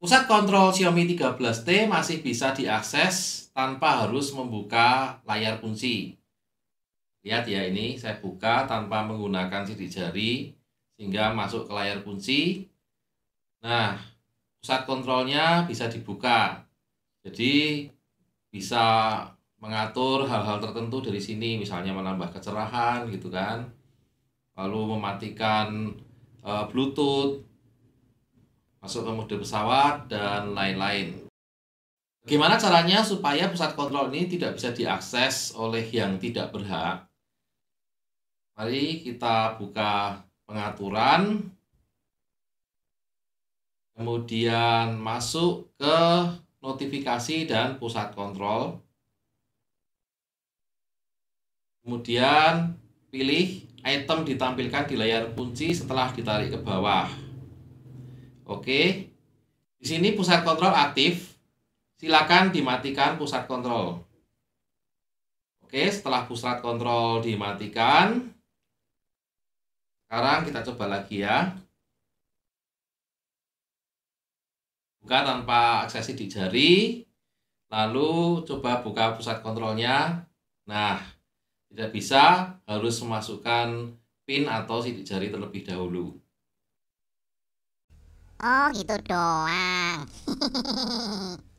Pusat kontrol Xiaomi 13T masih bisa diakses tanpa harus membuka layar kunci. Lihat ya ini, saya buka tanpa menggunakan sidik jari sehingga masuk ke layar kunci. Nah, pusat kontrolnya bisa dibuka. Jadi bisa mengatur hal-hal tertentu dari sini, misalnya menambah kecerahan gitu kan. Lalu mematikan eh, Bluetooth masuk ke mode pesawat, dan lain-lain. Bagaimana caranya supaya pusat kontrol ini tidak bisa diakses oleh yang tidak berhak? Mari kita buka pengaturan, kemudian masuk ke notifikasi dan pusat kontrol. Kemudian pilih item ditampilkan di layar kunci setelah ditarik ke bawah. Oke. Di sini pusat kontrol aktif. Silakan dimatikan pusat kontrol. Oke, setelah pusat kontrol dimatikan, sekarang kita coba lagi ya. Buka tanpa aksesi di jari, lalu coba buka pusat kontrolnya. Nah, tidak bisa, harus memasukkan PIN atau sidik jari terlebih dahulu. Oh gitu doang.